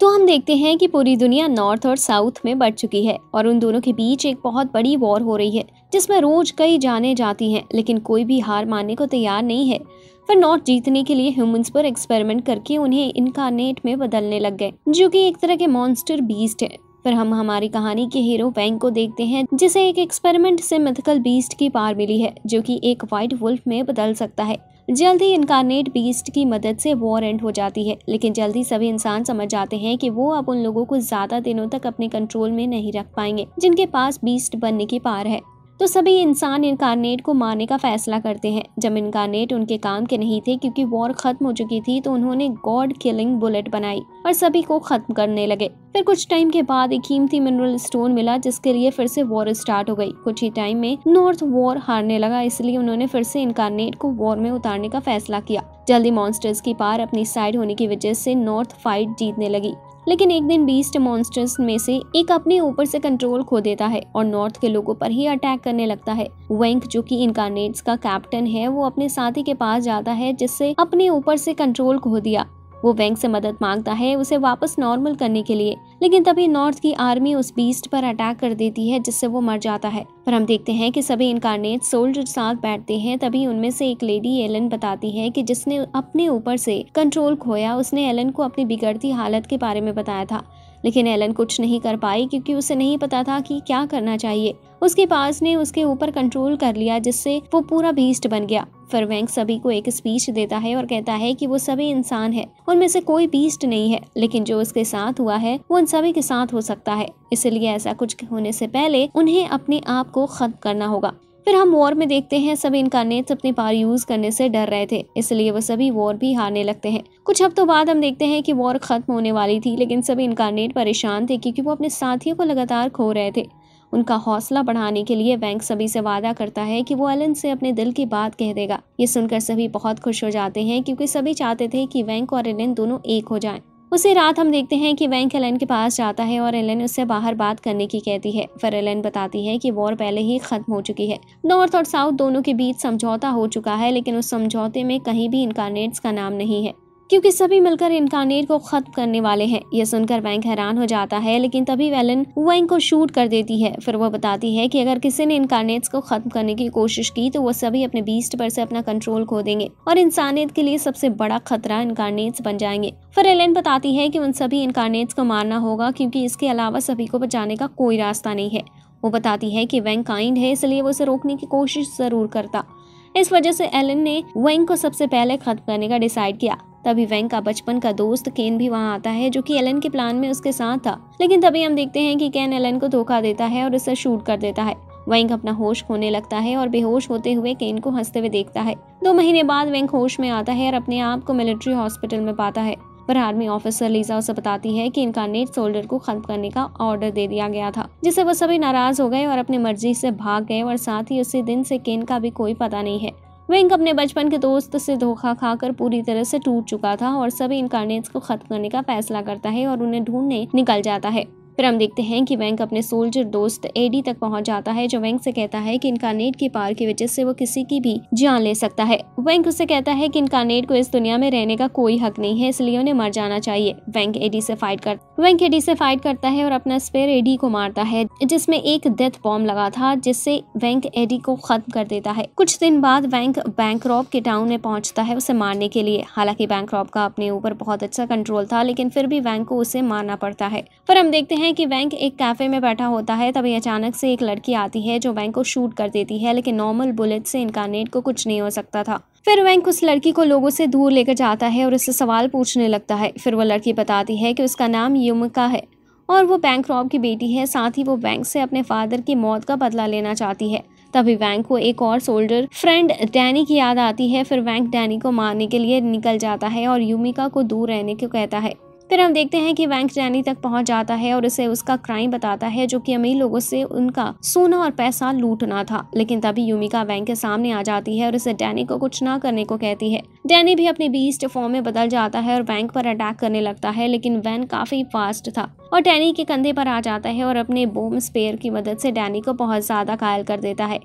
तो हम देखते हैं कि पूरी दुनिया नॉर्थ और साउथ में बढ़ चुकी है और उन दोनों के बीच एक बहुत बड़ी वॉर हो रही है जिसमें रोज कई जाने जाती हैं लेकिन कोई भी हार मानने को तैयार नहीं है फिर नॉर्थ जीतने के लिए ह्यूमंस पर एक्सपेरिमेंट करके उन्हें इनकारनेट में बदलने लग गए जो कि एक तरह के मॉन्स्टर बीस्ट है पर हम हमारी कहानी के हीरो वैंग को देखते हैं जिसे एक एक्सपेरिमेंट से मिथिकल बीस्ट की पार मिली है जो कि एक व्हाइट वुल्फ में बदल सकता है जल्द ही इनकारनेट बीस्ट की मदद से वॉर एंड हो जाती है लेकिन जल्द ही सभी इंसान समझ जाते हैं कि वो अब उन लोगों को ज्यादा दिनों तक अपने कंट्रोल में नहीं रख पाएंगे जिनके पास बीस्ट बनने की पार है तो सभी इंसान इनकारनेट को मारने का फैसला करते हैं जब इनकारनेट उनके काम के नहीं थे क्योंकि वॉर खत्म हो चुकी थी तो उन्होंने गॉड किलिंग बुलेट बनाई और सभी को खत्म करने लगे फिर कुछ टाइम के बाद एक कीमती मिनरल स्टोन मिला जिसके लिए फिर से वॉर स्टार्ट हो गई कुछ ही टाइम में नॉर्थ वॉर हारने लगा इसलिए उन्होंने फिर से इनकारनेट को वॉर में उतारने का फैसला किया जल्दी मॉन्स्टर्स की पार अपनी साइड होने की वजह से नॉर्थ फाइट जीतने लगी लेकिन एक दिन बीस्ट मॉन्स्टर्स में से एक अपने ऊपर से कंट्रोल खो देता है और नॉर्थ के लोगों पर ही अटैक करने लगता है वेंक जो कि इनकारनेट्स का कैप्टन है वो अपने साथी के पास जाता है जिससे अपने ऊपर से कंट्रोल खो दिया वो बैंक से मदद मांगता है उसे वापस नॉर्मल करने के लिए लेकिन तभी नॉर्थ की आर्मी उस बीस्ट पर अटैक कर देती है जिससे वो मर जाता है पर हम देखते हैं कि सभी इनकारनेट सोल्जर साथ बैठते हैं तभी उनमें से एक लेडी एलन बताती है कि जिसने अपने ऊपर से कंट्रोल खोया उसने एलन को अपनी बिगड़ती हालत के बारे में बताया था लेकिन एलन कुछ नहीं कर पाई क्योंकि उसे नहीं पता था कि क्या करना चाहिए उसके पास ने उसके ऊपर कंट्रोल कर लिया जिससे वो पूरा बीस्ट बन गया फिर वैंक सभी को एक स्पीच देता है और कहता है कि वो सभी इंसान है उनमें से कोई बीस्ट नहीं है लेकिन जो उसके साथ हुआ है वो उन सभी के साथ हो सकता है इसलिए ऐसा कुछ होने से पहले उन्हें अपने आप को खत्म करना होगा फिर हम वॉर में देखते हैं सभी इनकारनेट्स अपने पार यूज करने से डर रहे थे इसलिए वो सभी वॉर भी हारने लगते हैं कुछ हफ्तों बाद हम देखते हैं कि वॉर खत्म होने वाली थी लेकिन सभी इनकारनेट परेशान थे क्योंकि वो अपने साथियों को लगातार खो रहे थे उनका हौसला बढ़ाने के लिए बैंक सभी से वादा करता है कि वो एलन से अपने दिल की बात कह देगा ये सुनकर सभी बहुत खुश हो जाते हैं क्योंकि सभी चाहते थे कि वैंक और एलन दोनों एक हो जाएं। उसी रात हम देखते हैं कि वैंक एलन के पास जाता है और एलन उससे बाहर बात करने की कहती है फिर एलन बताती है कि वॉर पहले ही खत्म हो चुकी है नॉर्थ और साउथ दोनों के बीच समझौता हो चुका है लेकिन उस समझौते में कहीं भी इनकारनेट्स का नाम नहीं है क्योंकि सभी मिलकर इनकानेर को खत्म करने वाले हैं ये सुनकर बैंक हैरान हो जाता है लेकिन तभी वेलन वैंग को शूट कर देती है फिर वो बताती है कि अगर किसी ने इनकारनेट्स को खत्म करने की कोशिश की तो वो सभी अपने बीस्ट पर से अपना कंट्रोल खो देंगे और इंसानियत के लिए सबसे बड़ा खतरा इनकारनेट्स बन जाएंगे फिर एलन बताती है की उन सभी इनकारनेट्स को मारना होगा क्यूँकी इसके अलावा सभी को बचाने का कोई रास्ता नहीं है वो बताती है की वैंग काइंड है इसलिए वो उसे रोकने की कोशिश जरूर करता इस वजह से एलन ने वैंग को सबसे पहले खत्म करने का डिसाइड किया तभी वैंक का बचपन का दोस्त केन भी वहाँ आता है जो कि एलन के प्लान में उसके साथ था लेकिन तभी हम देखते हैं कि केन एलन को धोखा देता है और उसे शूट कर देता है वैंक अपना होश खोने लगता है और बेहोश होते हुए केन को हंसते हुए देखता है दो महीने बाद वैंक होश में आता है और अपने आप को मिलिट्री हॉस्पिटल में पाता है पर आर्मी ऑफिसर लीजा उसे बताती है कि इनका नेट सोल्डर को खत्म करने का ऑर्डर दे दिया गया था जिससे वो सभी नाराज हो गए और अपनी मर्जी से भाग गए और साथ ही उसी दिन से केन का भी कोई पता नहीं है विंक अपने बचपन के दोस्त से धोखा खाकर पूरी तरह से टूट चुका था और सभी इनकारनेट्स को खत्म करने का फैसला करता है और उन्हें ढूंढने निकल जाता है फिर हम देखते हैं कि वैंक अपने सोल्जर दोस्त एडी तक पहुंच जाता है जो वैंक से कहता है कि इनकारनेट की पार की वजह से वो किसी की भी जान ले सकता है वैंक उसे कहता है कि इनकारनेट को इस दुनिया में रहने का कोई हक नहीं है इसलिए उन्हें मर जाना चाहिए वैंक एडी से फाइट कर एडी से फाइट करता है और अपना स्पेयर एडी को मारता है जिसमें एक डेथ बॉम्ब लगा था जिससे वैंक एडी को खत्म कर देता है कुछ दिन बाद वैंक बैंक रॉब के टाउन में पहुंचता है उसे मारने के लिए हालांकि बैंक रॉब का अपने ऊपर बहुत अच्छा कंट्रोल था लेकिन फिर भी वैंक को उसे मारना पड़ता है पर हम देखते हैं की वैंक एक कैफे में बैठा होता है तभी अचानक से एक लड़की आती है जो वैंक को शूट कर देती है लेकिन नॉर्मल बुलेट से इनका नेट को कुछ नहीं हो सकता था फिर वैंक उस लड़की को लोगों से दूर लेकर जाता है और उससे सवाल पूछने लगता है फिर वो लड़की बताती है कि उसका नाम युमका है और वो बैंक रॉब की बेटी है साथ ही वो बैंक से अपने फादर की मौत का बदला लेना चाहती है तभी वैंक को एक और सोल्डर फ्रेंड डैनी की याद आती है फिर वैंक डैनी को मारने के लिए निकल जाता है और यूमिका को दूर रहने को कहता है फिर हम देखते हैं कि वैंक डैनी तक पहुंच जाता है और उसे उसका क्राइम बताता है जो कि अमीर लोगों से उनका सोना और पैसा लूटना था लेकिन तभी यूमिका वैंक के सामने आ जाती है और उसे डैनी को कुछ ना करने को कहती है डैनी भी अपनी बीस्ट फॉर्म में बदल जाता है और वैंक पर अटैक करने लगता है लेकिन वैन काफी फास्ट था और डैनी के कंधे पर आ जाता है और अपने बोम स्पेयर की मदद से डैनी को बहुत ज्यादा घायल कर देता है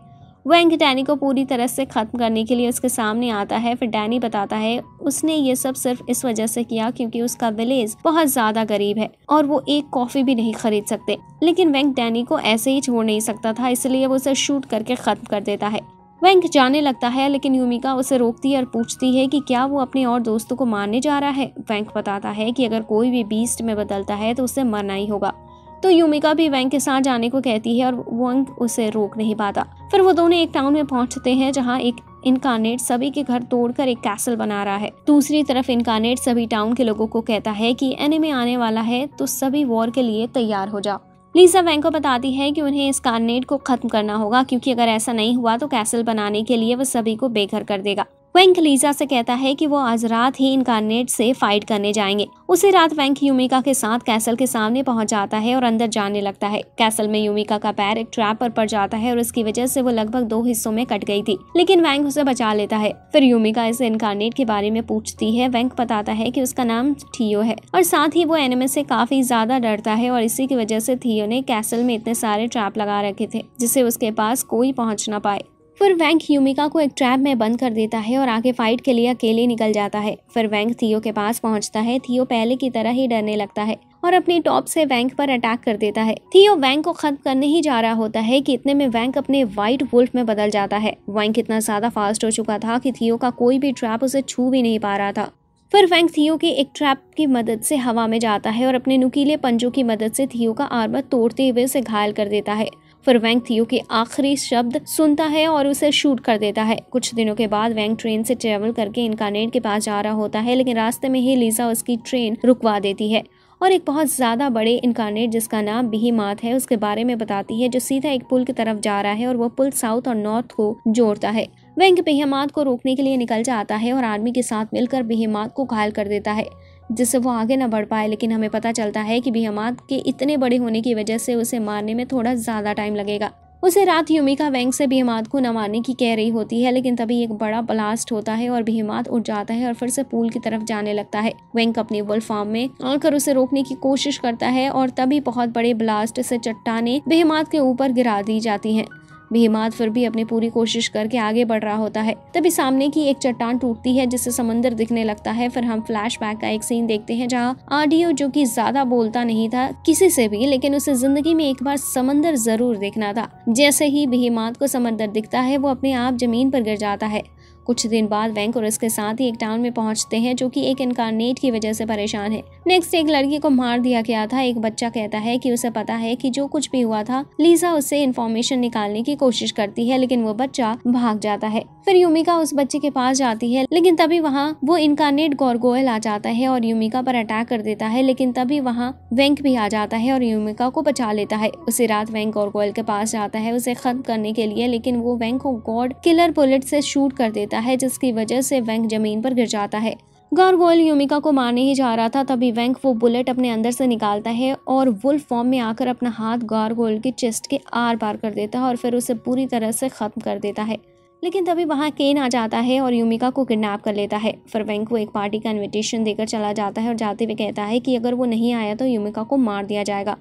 वेंक डैनी को पूरी तरह से ख़त्म करने के लिए उसके सामने आता है फिर डैनी बताता है उसने ये सब सिर्फ इस वजह से किया क्योंकि उसका विलेज बहुत ज़्यादा गरीब है और वो एक कॉफ़ी भी नहीं खरीद सकते लेकिन वेंक डैनी को ऐसे ही छोड़ नहीं सकता था इसलिए वो उसे शूट करके ख़त्म कर देता है वैंक जाने लगता है लेकिन यूमिका उसे रोकती है और पूछती है कि क्या वो अपने और दोस्तों को मारने जा रहा है वैंक बताता है कि अगर कोई भी बीस्ट में बदलता है तो उसे मरना ही होगा तो यूमिका भी वैंग के साथ जाने को कहती है और वंग उसे रोक नहीं पाता फिर वो दोनों एक टाउन में पहुंचते हैं जहाँ एक इनकारनेट सभी के घर तोड़कर एक कैसल बना रहा है दूसरी तरफ इनकारनेट सभी टाउन के लोगों को कहता है कि एनिमे आने वाला है तो सभी वॉर के लिए तैयार हो जाओ लीसा वैंग को बताती है कि उन्हें इस कार्नेट को खत्म करना होगा क्योंकि अगर ऐसा नहीं हुआ तो कैसल बनाने के लिए वह सभी को बेघर कर देगा वैंक लीजा से कहता है कि वो आज रात ही इनकारनेट से फाइट करने जाएंगे उसी रात वैंक यूमिका के साथ कैसल के सामने पहुंच जाता है और अंदर जाने लगता है कैसल में यूमिका का पैर एक ट्रैप पर पड़ जाता है और इसकी वजह से वो लगभग दो हिस्सों में कट गई थी लेकिन वैंक उसे बचा लेता है फिर यूमिका इसे इनकारनेट के बारे में पूछती है वैंक बताता है की उसका नाम थियो है और साथ ही वो एनिमे से काफी ज्यादा डरता है और इसी की वजह से थियो ने कैसल में इतने सारे ट्रैप लगा रखे थे जिसे उसके पास कोई पहुँच ना पाए पर वैंक यूमिका को एक ट्रैप में बंद कर देता है और आगे फाइट के लिए अकेले निकल जाता है फिर वैंक थियो के पास पहुंचता है थियो पहले की तरह ही डरने लगता है और अपनी टॉप से वैंक पर अटैक कर देता है थियो वैंक को खत्म करने ही जा रहा होता है कि इतने में वैंक अपने व्हाइट वुल्फ में बदल जाता है वैंक इतना ज्यादा फास्ट हो चुका था की थियो का कोई भी ट्रैप उसे छू भी नहीं पा रहा था फिर वैंक थियो के एक ट्रैप की मदद से हवा में जाता है और अपने नुकीले पंजों की मदद से थियो का आर्मर तोड़ते हुए उसे घायल कर देता है फिर वैंग थियो के आखिरी शब्द सुनता है और उसे शूट कर देता है कुछ दिनों के बाद वैंग ट्रेन से ट्रेवल करके इनकानेट के पास जा रहा होता है लेकिन रास्ते में ही लीजा उसकी ट्रेन रुकवा देती है और एक बहुत ज़्यादा बड़े इनकानेट जिसका नाम बिही है उसके बारे में बताती है जो सीधा एक पुल की तरफ जा रहा है और वो पुल साउथ और नॉर्थ को जोड़ता है वेंग बेहमात को रोकने के लिए निकल जाता है और आर्मी के साथ मिलकर बेहमात को घायल कर देता है जिससे वो आगे ना बढ़ पाए लेकिन हमें पता चलता है कि बेहमात के इतने बड़े होने की वजह से उसे मारने में थोड़ा ज़्यादा टाइम लगेगा उसे रात यूमिका वैंग से भीमात को न मारने की कह रही होती है लेकिन तभी एक बड़ा ब्लास्ट होता है और भीमात उठ जाता है और फिर से पूल की तरफ जाने लगता है वैंक अपने वुल्फ फार्म में आकर उसे रोकने की कोशिश करता है और तभी बहुत बड़े ब्लास्ट से चट्टाने भीमात के ऊपर गिरा दी जाती है भी हिमाद फिर भी अपनी पूरी कोशिश करके आगे बढ़ रहा होता है तभी सामने की एक चट्टान टूटती है जिससे समंदर दिखने लगता है फिर हम फ्लैश का एक सीन देखते हैं जहाँ आडियो जो की ज्यादा बोलता नहीं था किसी से भी लेकिन उसे जिंदगी में एक बार समंदर जरूर देखना था जैसे ही भीमात को समंदर दिखता है वो अपने आप जमीन पर गिर जाता है कुछ दिन बाद वैंक और उसके साथ ही एक टाउन में पहुंचते हैं जो कि एक इनकारनेट की वजह से परेशान है नेक्स्ट एक लड़की को मार दिया गया था एक बच्चा कहता है कि उसे पता है कि जो कुछ भी हुआ था लीजा उससे इन्फॉर्मेशन निकालने की कोशिश करती है लेकिन वो बच्चा भाग जाता है फिर यूमिका उस बच्चे के पास जाती है लेकिन तभी वहाँ वो इनकारनेट गोरगोयल आ जाता है और यूमिका पर अटैक कर देता है लेकिन तभी वहाँ वैंक भी आ जाता है और यूमिका को बचा लेता है उसी रात वैंक गोरगोयल के पास जाता है उसे खत्म करने के लिए लेकिन वो वैंक को गॉड किलर बुलेट से शूट कर देता है जिसकी वजह से वैंक जमीन पर गिर जाता है गौर यूमिका को मारने ही जा रहा था तभी वैंक वो बुलेट अपने अंदर से निकालता है और वुल्फ फॉर्म में आकर अपना हाथ गौर की चेस्ट के आर पार कर देता है और फिर उसे पूरी तरह से ख़त्म कर देता है लेकिन तभी वहाँ केन आ जाता है और यूमिका को किडनैप कर लेता है फिर वैंक को एक पार्टी का इन्विटेशन देकर चला जाता है और जाते हुए कहता है कि अगर वो नहीं आया तो यूमिका को मार दिया जाएगा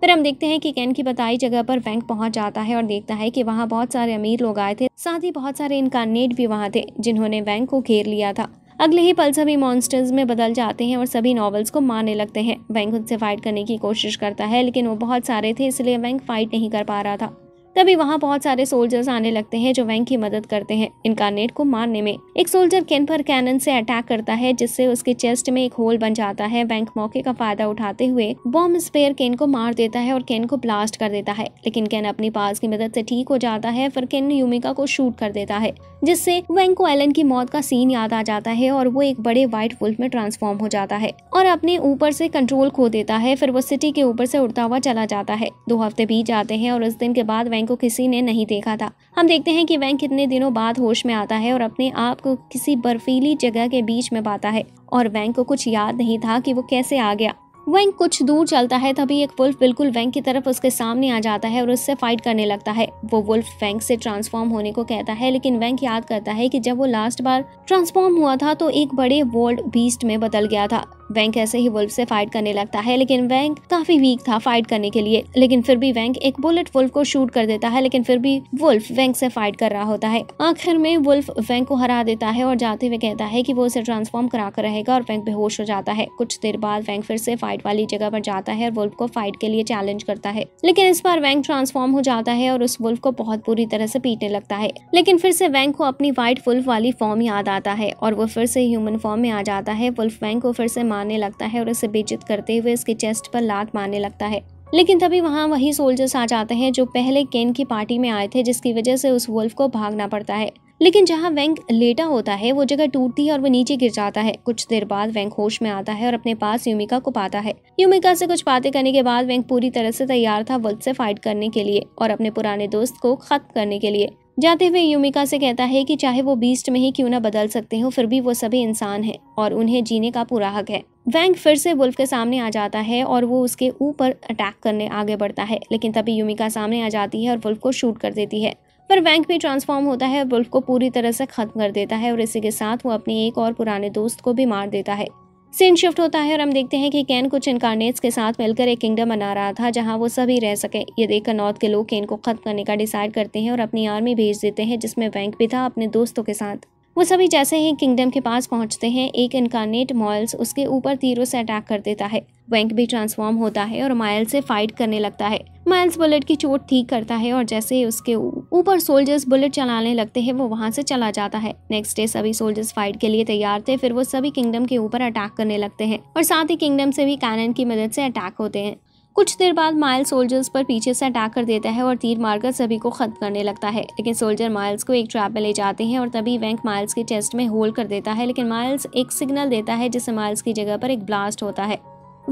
फिर हम देखते हैं कि कैन की बताई जगह पर बैंक पहुंच जाता है और देखता है कि वहाँ बहुत सारे अमीर लोग आए थे साथ ही बहुत सारे इनकारनेट भी वहाँ थे जिन्होंने बैंक को घेर लिया था अगले ही पल सभी मॉन्स्टर्स में बदल जाते हैं और सभी नॉवेल्स को मारने लगते हैं बैंक उनसे फाइट करने की कोशिश करता है लेकिन वो बहुत सारे थे इसलिए बैंक फाइट नहीं कर पा रहा था तभी वहाँ बहुत सारे सोल्जर्स आने लगते हैं जो वैंग की मदद करते हैं इनकारनेट को मारने में एक सोल्जर केन पर कैनन से अटैक करता है जिससे उसके चेस्ट में एक होल बन जाता है वैंक मौके का फायदा उठाते हुए बॉम्ब स्पेयर केन को मार देता है और केन को ब्लास्ट कर देता है लेकिन केन अपनी पास की मदद से ठीक हो जाता है फिर केन यूमिका को शूट कर देता है जिससे वैंक को एलन की मौत का सीन याद आ जाता है और वो एक बड़े व्हाइट वुल्फ में ट्रांसफॉर्म हो जाता है और अपने ऊपर से कंट्रोल खो देता है फिर वो सिटी के ऊपर से उड़ता हुआ चला जाता है दो हफ्ते बीत जाते हैं और उस दिन के बाद वैंक को किसी ने नहीं देखा था हम देखते हैं कि वैंक कितने दिनों बाद होश में आता है और अपने आप को किसी बर्फीली जगह के बीच में पाता है और वैंक को कुछ याद नहीं था कि वो कैसे आ गया वैंक कुछ दूर चलता है तभी एक वुल्फ बिल्कुल वैंक की तरफ उसके सामने आ जाता है और उससे फाइट करने लगता है वो वुल्फ वैंक से ट्रांसफॉर्म होने को कहता है लेकिन वैंक याद करता है कि जब वो लास्ट बार ट्रांसफॉर्म हुआ था तो एक बड़े वर्ल्ड बीस्ट में बदल गया था वैंक ऐसे ही वुल्फ से फाइट करने लगता है लेकिन वैंक काफी वीक था फाइट करने के लिए लेकिन फिर भी वैंक एक बुलेट वुल्फ को शूट कर देता है लेकिन फिर भी वुल्फ वैंक से फाइट कर रहा होता है आखिर में वुल्फ वैंक को हरा देता है और जाते हुए कहता है कि वो उसे ट्रांसफॉर्म करा कर रहेगा और वैंक बेहोश हो जाता है कुछ देर बाद वैंक फिर से फाइट वाली जगह पर जाता है और वुल्फ को फाइट के लिए चैलेंज करता है लेकिन इस बार वैंक ट्रांसफॉर्म हो जाता है और उस वुल्फ को बहुत बुरी तरह से पीटने लगता है लेकिन फिर से वैंक को अपनी व्हाइट वुल्फ वाली फॉर्म याद आता है और वो फिर से ह्यूमन फॉर्म में आ जाता है वुल्फ वैंक को फिर से मारने लगता है और उसे बेचित करते हुए इसके चेस्ट पर लात मारने लगता है लेकिन तभी वहाँ वही सोल्जर्स आ जाते हैं जो पहले केन की पार्टी में आए थे जिसकी वजह से उस वुल्फ को भागना पड़ता है लेकिन जहाँ वैंक लेटा होता है वो जगह टूटती है और वो नीचे गिर जाता है कुछ देर बाद वैंक होश में आता है और अपने पास यूमिका को पाता है यूमिका से कुछ बातें करने के बाद वैंक पूरी तरह से तैयार था वुल्फ से फाइट करने के लिए और अपने पुराने दोस्त को खत्म करने के लिए जाते हुए यूमिका से कहता है कि चाहे वो बीस्ट में ही क्यों ना बदल सकते हो फिर भी वो सभी इंसान हैं और उन्हें जीने का पूरा हक है वैंग फिर से वुल्फ के सामने आ जाता है और वो उसके ऊपर अटैक करने आगे बढ़ता है लेकिन तभी यूमिका सामने आ जाती है और वुल्फ को शूट कर देती है पर वैंक भी ट्रांसफॉर्म होता है और वुल्फ को पूरी तरह से खत्म कर देता है और इसी के साथ वो अपने एक और पुराने दोस्त को भी मार देता है सीन शिफ्ट होता है और हम देखते हैं कि कैन कुछ इनकारनेट्स के साथ मिलकर एक किंगडम बना रहा था जहां वो सभी रह सके ये देखकर नॉर्थ के लोग कैन को ख़त्म करने का डिसाइड करते हैं और अपनी आर्मी भेज देते हैं जिसमें बैंक भी था अपने दोस्तों के साथ वो सभी जैसे ही किंगडम के पास पहुंचते हैं एक इनकारनेट मॉयल्स उसके ऊपर तीरों से अटैक कर देता है वैंक भी ट्रांसफॉर्म होता है और माइल्स से फाइट करने लगता है माइल्स बुलेट की चोट ठीक करता है और जैसे उसके ऊपर सोल्जर्स बुलेट चलाने लगते हैं वो वहाँ से चला जाता है नेक्स्ट डे सभी सोल्जर्स फाइट के लिए तैयार थे फिर वो सभी किंगडम के ऊपर अटैक करने लगते हैं और साथ ही किंगडम से भी कैनन की मदद से अटैक होते हैं कुछ देर बाद माइल्स सोल्जर्स पर पीछे से अटैक कर देता है और तीर मारकर सभी को खत्म करने लगता है लेकिन सोल्जर माइल्स को एक ट्रैप में ले जाते हैं और तभी वैंक माइल्स के चेस्ट में होल कर देता है लेकिन माइल्स एक सिग्नल देता है जिससे माइल्स की जगह पर एक ब्लास्ट होता है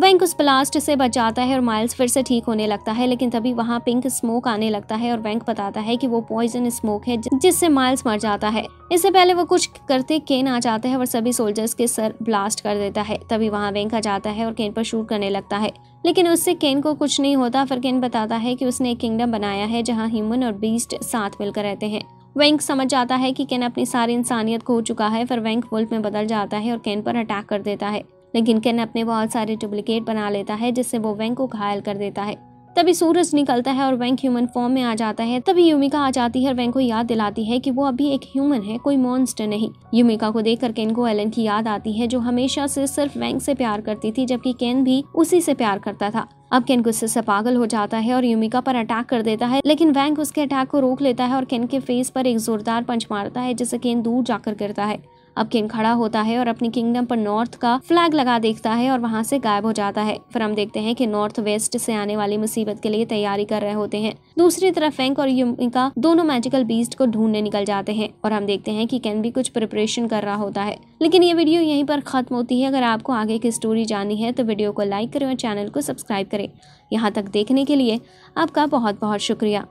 वैंक उस ब्लास्ट से बच जाता है और माइल्स फिर से ठीक होने लगता है लेकिन तभी वहाँ पिंक स्मोक आने लगता है और वैंक बताता है कि वो पॉइजन स्मोक है जिससे माइल्स मर जाता है इससे पहले वो कुछ करते केन आ जाता है और सभी सोल्जर्स के सर ब्लास्ट कर देता है तभी वहाँ वैंक आ जाता है और केन पर शूट करने लगता है लेकिन उससे केन को कुछ नहीं होता फिर केन बताता है की उसने एक किंगडम बनाया है जहाँ ह्यूमन और बीस्ट साथ मिलकर रहते हैं वैंक समझ जाता है कि केन अपनी सारी इंसानियत खो चुका है फिर वैंक वुल्फ में बदल जाता है और केन पर अटैक कर देता है लेकिन केन अपने बहुत सारे डुप्लीकेट बना लेता है जिससे वो वैंक को घायल कर देता है तभी सूरज निकलता है और वैंक ह्यूमन फॉर्म में आ जाता है तभी यूमिका आ जाती है और वैंक को याद दिलाती है कि वो अभी एक ह्यूमन है कोई मॉन्स्टर नहीं यूमिका को देख कर केन को एलन की याद आती है जो हमेशा से सिर्फ वैंक से प्यार करती थी जबकि केन भी उसी से प्यार करता था अब केन गुस्से से पागल हो जाता है और यूमिका पर अटैक कर देता है लेकिन वैंक उसके अटैक को रोक लेता है और केन के फेस पर एक जोरदार पंच मारता है जिसे केन दूर जाकर गिरता है अब किंग खड़ा होता है और अपनी किंगडम पर नॉर्थ का फ्लैग लगा देखता है और वहां से गायब हो जाता है फिर हम देखते हैं कि नॉर्थ वेस्ट से आने वाली मुसीबत के लिए तैयारी कर रहे होते हैं दूसरी तरफ फैंक और युमिका दोनों मैजिकल बीस्ट को ढूंढने निकल जाते हैं और हम देखते हैं कि कैन भी कुछ प्रिपरेशन कर रहा होता है लेकिन ये वीडियो यहीं पर खत्म होती है अगर आपको आगे की स्टोरी जानी है तो वीडियो को लाइक करें और चैनल को सब्सक्राइब करें यहाँ तक देखने के लिए आपका बहुत बहुत शुक्रिया